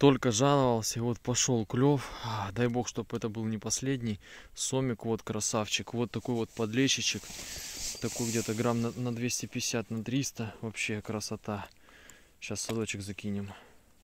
Только жаловался, вот пошел клев. А, дай бог, чтобы это был не последний. Сомик, вот красавчик. Вот такой вот подлещичек. Такой где-то грамм на, 250, на 300. Вообще красота. Сейчас садочек закинем.